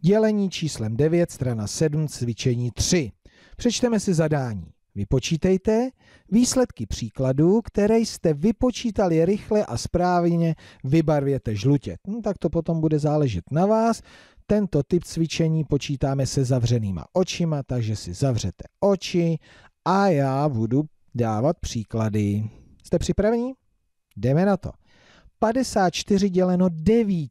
Dělení číslem 9, strana 7, cvičení 3. Přečteme si zadání. Vypočítejte výsledky příkladů, které jste vypočítali rychle a správně vybarvěte žlutě. No, tak to potom bude záležet na vás. Tento typ cvičení počítáme se zavřenýma očima, takže si zavřete oči a já budu dávat příklady. Jste připraveni? Jdeme na to. 54 děleno 9.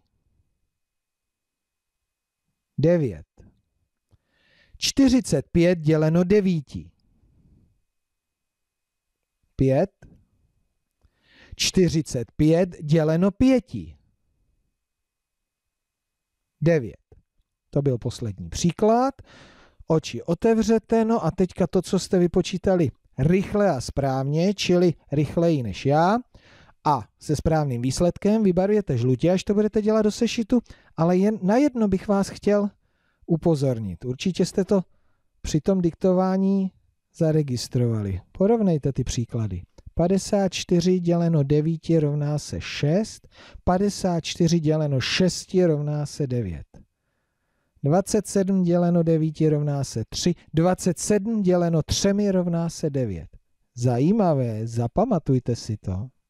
9. 45 děleno 9. 5. 45 děleno 5. 9. To byl poslední příklad. Oči otevřete, no a teďka to, co jste vypočítali rychle a správně, čili rychleji než já, a se správným výsledkem vybarujete žlutě, až to budete dělat do sešitu, ale jen na jedno bych vás chtěl upozornit. Určitě jste to při tom diktování zaregistrovali. Porovnejte ty příklady. 54 děleno 9 rovná se 6, 54 děleno 6 rovná se 9. 27 děleno 9 rovná se 3, 27 děleno 3 rovná se 9. Zajímavé, zapamatujte si to.